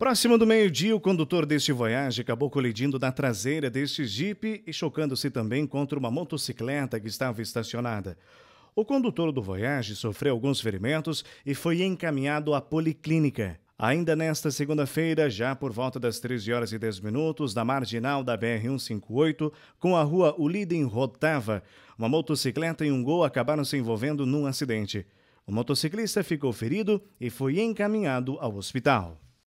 Próximo do meio-dia, o condutor deste Voyage acabou colidindo na traseira deste Jeep e chocando-se também contra uma motocicleta que estava estacionada. O condutor do Voyage sofreu alguns ferimentos e foi encaminhado à policlínica. Ainda nesta segunda-feira, já por volta das 13 horas e 10 minutos, na marginal da BR-158, com a rua Uliden Rotava, uma motocicleta e um gol acabaram se envolvendo num acidente. O motociclista ficou ferido e foi encaminhado ao hospital.